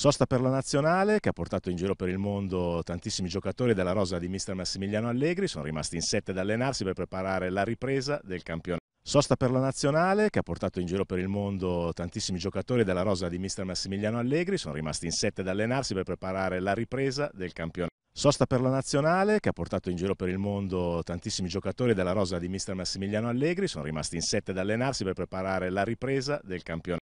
Sosta per la nazionale che ha portato in giro per il mondo tantissimi giocatori della rosa di mister Massimiliano Allegri, sono rimasti in sette ad allenarsi per preparare la ripresa del campionato. Sosta per la nazionale che ha portato in giro per il mondo tantissimi giocatori della rosa di mister Massimiliano Allegri, sono rimasti in sette ad allenarsi per preparare la ripresa del campionato. Sosta per la nazionale che ha portato in giro per il mondo tantissimi giocatori della rosa di mister Massimiliano Allegri, sono rimasti in sette ad allenarsi per preparare la ripresa del campionato.